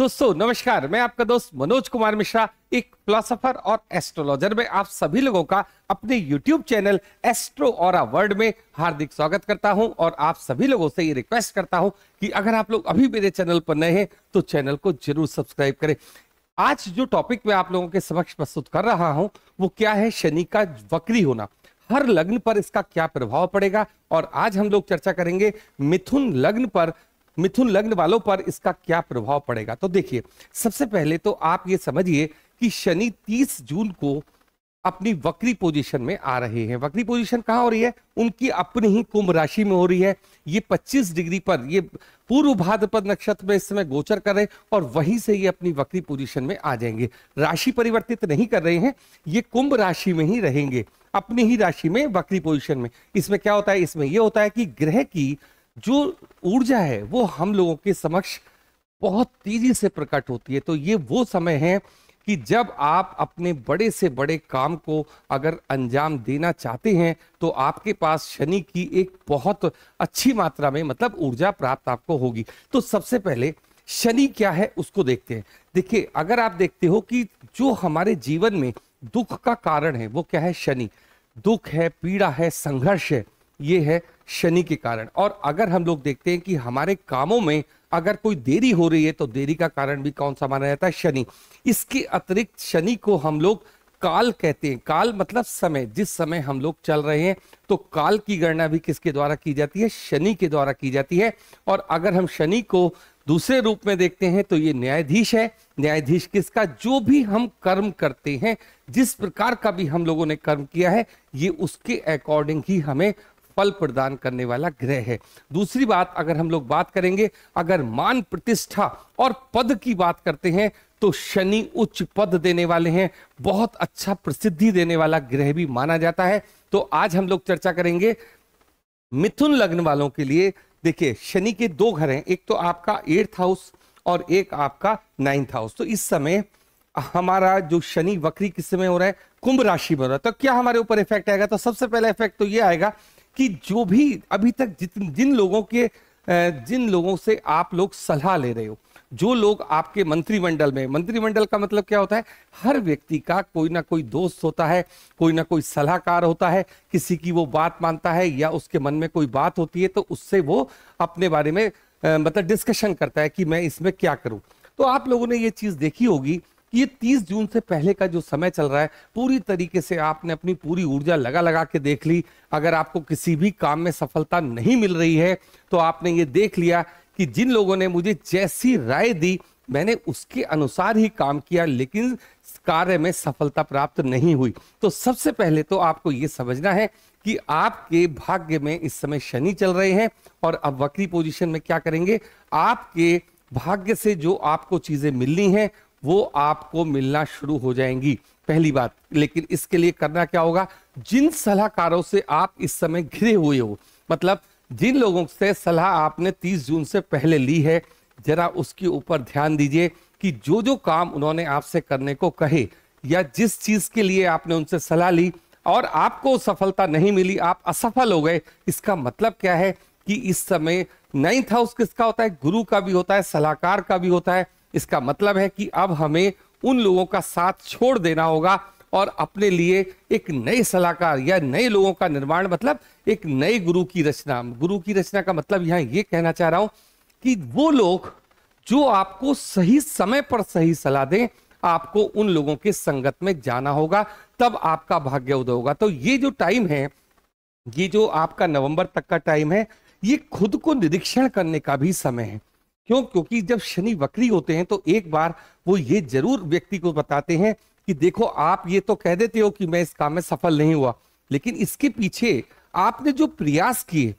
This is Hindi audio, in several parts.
दोस्तों नमस्कार मैं आपका दोस्त मनोज कुमार मिश्रा एक फिलोसफर और एस्ट्रोलॉजर में आप सभी लोगों का अपने YouTube चैनल एस्ट्रो और वर्ल्ड में हार्दिक स्वागत करता हूं और आप सभी लोगों से ये रिक्वेस्ट करता हूं कि अगर आप लोग अभी मेरे चैनल पर नए हैं तो चैनल को जरूर सब्सक्राइब करें आज जो टॉपिक मैं आप लोगों के समक्ष प्रस्तुत कर रहा हूँ वो क्या है शनि का वक्री होना हर लग्न पर इसका क्या प्रभाव पड़ेगा और आज हम लोग चर्चा करेंगे मिथुन लग्न पर मिथुन लग्न वालों पर इसका क्या प्रभाव पड़ेगा तो देखिए सबसे पहले तो आप ये समझिए कि शनि 30 जून को अपनी वक्री पोजीशन में आ रहे हैं वक्री पोजीशन कहाँ हो रही है उनकी अपनी ही कुंभ राशि में हो रही है ये 25 डिग्री पर ये पूर्व भाद्रपद नक्षत्र में इस समय गोचर कर रहे हैं और वहीं से ये अपनी वक्री पोजीशन में आ जाएंगे राशि परिवर्तित नहीं कर रहे हैं ये कुंभ राशि में ही रहेंगे अपनी ही राशि में वक्री पोजिशन में इसमें क्या होता है इसमें यह होता है कि ग्रह की जो ऊर्जा है वो हम लोगों के समक्ष बहुत तेजी से प्रकट होती है तो ये वो समय है कि जब आप अपने बड़े से बड़े काम को अगर अंजाम देना चाहते हैं तो आपके पास शनि की एक बहुत अच्छी मात्रा में मतलब ऊर्जा प्राप्त आपको होगी तो सबसे पहले शनि क्या है उसको देखते हैं देखिए अगर आप देखते हो कि जो हमारे जीवन में दुख का कारण है वो क्या है शनि दुख है पीड़ा है संघर्ष है ये है शनि के कारण और अगर हम लोग देखते हैं कि हमारे कामों में अगर कोई देरी हो रही है तो देरी का कारण भी कौन सा माना जाता है शनि इसके अतिरिक्त शनि को हम लोग काल कहते हैं काल मतलब समय जिस समय हम लोग चल रहे हैं तो काल की गणना भी किसके द्वारा की जाती है शनि के द्वारा की जाती है और अगर हम शनि को दूसरे रूप में देखते हैं तो ये न्यायाधीश है न्यायाधीश किसका जो भी हम कर्म करते हैं जिस प्रकार का भी हम लोगों ने कर्म किया है ये उसके अकॉर्डिंग ही हमें फल प्रदान करने वाला ग्रह है दूसरी बात अगर हम लोग बात करेंगे अगर मान प्रतिष्ठा और पद की बात करते हैं तो शनि उच्च पद देने वाले हैं बहुत अच्छा प्रसिद्धि देने वाला ग्रह भी माना जाता है तो आज हम लोग चर्चा करेंगे मिथुन लग्न वालों के लिए देखिए शनि के दो घर हैं एक तो आपका एट्थ हाउस और एक आपका नाइन्थ हाउस तो इस समय हमारा जो शनि वक्री किस समय हो रहा है कुंभ राशि में हो रहा है तो क्या हमारे ऊपर इफेक्ट आएगा तो सबसे पहला इफेक्ट तो ये आएगा कि जो भी अभी तक जितने जिन लोगों के जिन लोगों से आप लोग सलाह ले रहे हो जो लोग आपके मंत्रिमंडल में मंत्रिमंडल का मतलब क्या होता है हर व्यक्ति का कोई ना कोई दोस्त होता है कोई ना कोई सलाहकार होता है किसी की वो बात मानता है या उसके मन में कोई बात होती है तो उससे वो अपने बारे में मतलब डिस्कशन करता है कि मैं इसमें क्या करूं तो आप लोगों ने ये चीज देखी होगी कि ये 30 जून से पहले का जो समय चल रहा है पूरी तरीके से आपने अपनी पूरी ऊर्जा लगा लगा के देख ली अगर आपको किसी भी काम में सफलता नहीं मिल रही है तो आपने ये देख लिया कि जिन लोगों ने मुझे जैसी राय दी मैंने उसके अनुसार ही काम किया लेकिन कार्य में सफलता प्राप्त नहीं हुई तो सबसे पहले तो आपको ये समझना है कि आपके भाग्य में इस समय शनि चल रहे हैं और अब वक्री पोजीशन में क्या करेंगे आपके भाग्य से जो आपको चीजें मिलनी हैं वो आपको मिलना शुरू हो जाएंगी पहली बात लेकिन इसके लिए करना क्या होगा जिन सलाहकारों से आप इस समय घिरे हुए हो मतलब जिन लोगों से सलाह आपने 30 जून से पहले ली है जरा उसके ऊपर ध्यान दीजिए कि जो जो काम उन्होंने आपसे करने को कहे या जिस चीज के लिए आपने उनसे सलाह ली और आपको सफलता नहीं मिली आप असफल हो गए इसका मतलब क्या है कि इस समय नाइन्थ हाउस किसका होता है गुरु का भी होता है सलाहकार का भी होता है इसका मतलब है कि अब हमें उन लोगों का साथ छोड़ देना होगा और अपने लिए एक नए सलाहकार या नए लोगों का निर्माण मतलब एक नए गुरु की रचना गुरु की रचना का मतलब यहां ये कहना चाह रहा हूं कि वो लोग जो आपको सही समय पर सही सलाह दें आपको उन लोगों के संगत में जाना होगा तब आपका भाग्य उदय होगा तो ये जो टाइम है ये जो आपका नवंबर तक का टाइम है ये खुद को निरीक्षण करने का भी समय है क्यों क्योंकि जब शनि वक्री होते हैं तो एक बार वो ये जरूर व्यक्ति को बताते हैं कि देखो आप ये तो कह देते हो कि मैं इस काम में सफल नहीं हुआ लेकिन इसके पीछे आपने जो प्रयास किए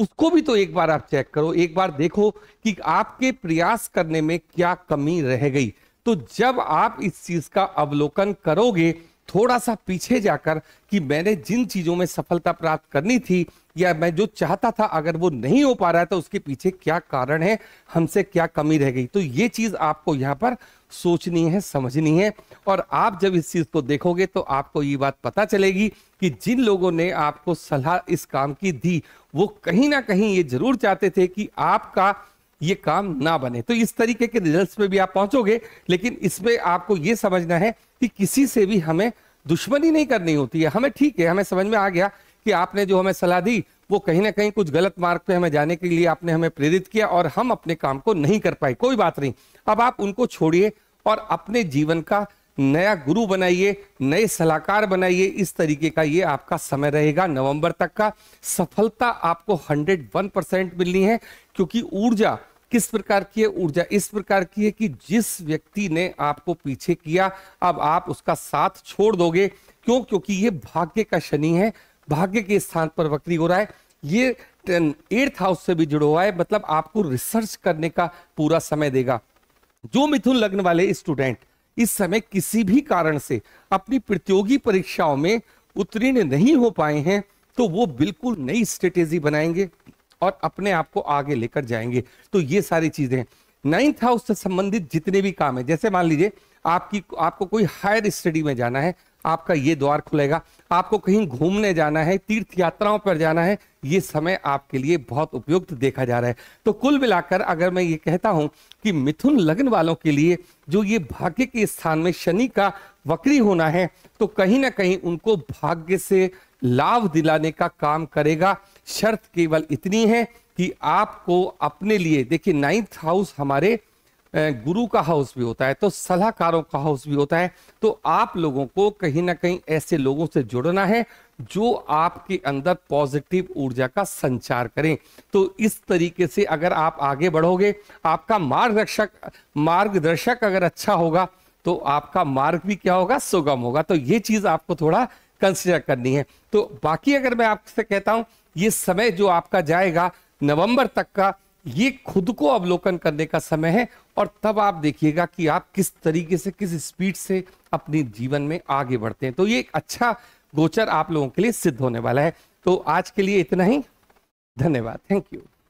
उसको भी तो एक बार आप चेक करो एक बार देखो कि आपके प्रयास करने में क्या कमी रह गई तो जब आप इस चीज का अवलोकन करोगे थोड़ा सा पीछे जाकर कि मैंने जिन चीजों में सफलता प्राप्त करनी थी या मैं जो चाहता था अगर वो नहीं हो पा रहा है तो उसके पीछे क्या कारण है हमसे क्या कमी रह गई तो ये चीज आपको यहाँ पर सोचनी है समझनी है और आप जब इस चीज को देखोगे तो आपको ये बात पता चलेगी कि जिन लोगों ने आपको सलाह इस काम की दी वो कहीं ना कहीं ये जरूर चाहते थे कि आपका ये काम ना बने तो इस तरीके के रिजल्ट पे भी आप पहुंचोगे लेकिन इसमें आपको ये समझना है कि किसी से भी हमें दुश्मनी नहीं करनी होती है हमें ठीक है हमें समझ में आ गया कि आपने जो हमें सलाह दी वो कहीं ना कहीं कुछ गलत मार्ग पे हमें जाने के लिए आपने हमें प्रेरित किया और हम अपने काम को नहीं कर पाए कोई बात नहीं अब आप उनको छोड़िए और अपने जीवन का नया गुरु बनाइए नए सलाहकार बनाइए इस तरीके का ये आपका समय रहेगा नवंबर तक का सफलता आपको 101 परसेंट मिलनी है क्योंकि ऊर्जा किस प्रकार की है ऊर्जा इस प्रकार की है कि जिस व्यक्ति ने आपको पीछे किया अब आप उसका साथ छोड़ दोगे क्यों क्योंकि ये भाग्य का शनि है भाग्य के स्थान पर वक्री हो रहा है ये एट्थ हाउस से भी जुड़ा हुआ है मतलब आपको रिसर्च करने का पूरा समय देगा जो मिथुन लग्न वाले स्टूडेंट इस समय किसी भी कारण से अपनी प्रतियोगी परीक्षाओं में उत्तीर्ण नहीं हो पाए हैं तो वो बिल्कुल नई स्ट्रेटेजी बनाएंगे और अपने आप को आगे लेकर जाएंगे तो ये सारी चीजें नाइन्थ हाउस से संबंधित जितने भी काम है जैसे मान लीजिए आपकी आपको कोई हायर स्टडी में जाना है आपका ये द्वार खुलेगा आपको कहीं घूमने जाना है तीर्थ यात्राओं पर जाना है ये समय आपके लिए बहुत उपयुक्त देखा जा रहा है तो कुल मिलाकर अगर मैं ये कहता हूं कि मिथुन लग्न वालों के लिए जो ये भाग्य के स्थान में शनि का वक्री होना है तो कहीं ना कहीं उनको भाग्य से लाभ दिलाने का काम करेगा शर्त केवल इतनी है कि आपको अपने लिए देखिए नाइन्थ हाउस हमारे गुरु का हाउस भी होता है तो सलाहकारों का हाउस भी होता है तो आप लोगों को कहीं ना कहीं ऐसे लोगों से जुड़ना है जो आपके अंदर पॉजिटिव ऊर्जा का संचार करें तो इस तरीके से अगर आप आगे बढ़ोगे आपका मार्गदर्शक मार्गदर्शक अगर अच्छा होगा तो आपका मार्ग भी क्या होगा सुगम होगा तो ये चीज आपको थोड़ा कंसिडर करनी है तो बाकी अगर मैं आपसे कहता हूं ये समय जो आपका जाएगा नवंबर तक का ये खुद को अवलोकन करने का समय है और तब आप देखिएगा कि आप किस तरीके से किस स्पीड से अपने जीवन में आगे बढ़ते हैं तो ये एक अच्छा गोचर आप लोगों के लिए सिद्ध होने वाला है तो आज के लिए इतना ही धन्यवाद थैंक यू